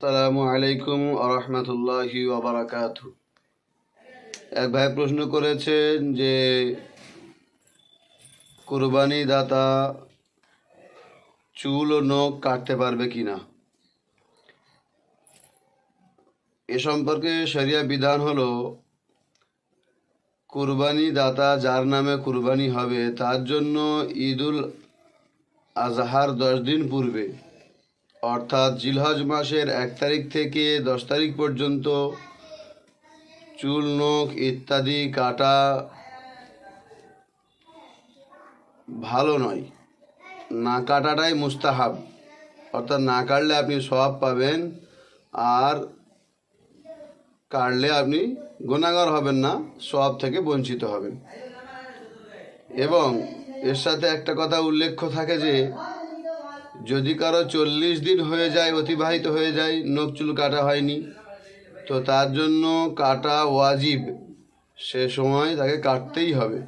আসসালামু আলাইকুম আরহামতুল্লাহি ওবরাকাত এক ভাই প্রশ্ন করেছেন যে কোরবানি দাতা চুল ও নখ কাটতে পারবে কি না এ সম্পর্কে সেরিয়া বিধান হলো কোরবানি দাতা যার নামে কুরবানি হবে তার জন্য ঈদুল আজহার দশ দিন পূর্বে অর্থাৎ জিলহজ মাসের এক তারিখ থেকে দশ তারিখ পর্যন্ত চুল নখ ইত্যাদি কাটা ভালো নয় না কাটাটাই মুস্তাহাব অর্থাৎ না কাটলে আপনি সব পাবেন আর কাটলে আপনি গুণাগার হবেন না সব থেকে বঞ্চিত হবেন এবং এর সাথে একটা কথা উল্লেখ্য থাকে যে যদি কারো চল্লিশ দিন হয়ে যায় অতিবাহিত হয়ে যায় নখ চুল কাটা হয়নি তো তার জন্য কাটা ওয়াজিব সে সময় তাকে কাটতেই হবে